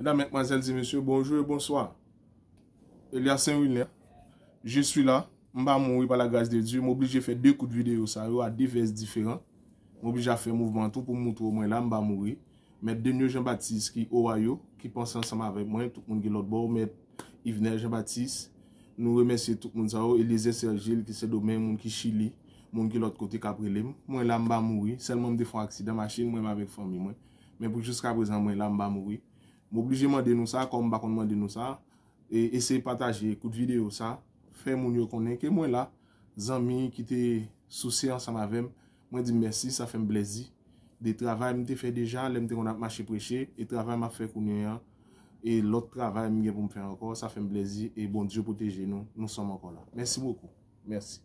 Edan menk manzelzi mensyo, bonjou e bonsoa. Elia Saint-Vilien. Je suis la, mba moui pa la gaz de Dieu. M'oblige je fè dè kout videyo sa yo a dè vez diferant. M'oblige a fè mouvmentou pou moutou. Mwen la mba moui. Mè denyo Jean-Baptiste ki orayou. Ki pansè ansam avè mwen. Tuk moun gen lòt bo. Mè Yvner Jean-Baptiste. Nou remè sye tuk moun sa yo. Elie Zé Sergé, lè te sè do mè moun ki Chili. Moun gen lòt kote Kaprelem. Mwen la mba moui. Selman mde f M'oblije mwen den nou sa, kom bakon mwen den nou sa. E ese pataje, kout videyo sa. Fè moun yo konen ke mwen la. Zan mi, ki te sou se ansan mavem. Mwen di mersi, sa fèm blezi. De travay mwen te fè deja, lè mwen te kon ap mache preche. E travay mwen fè konen ya. E lot travay mwen gen pou mwen fè anko. Sa fèm blezi. E bon dijo poteje nou. Nou som anko la. Mersi moukou. Mersi.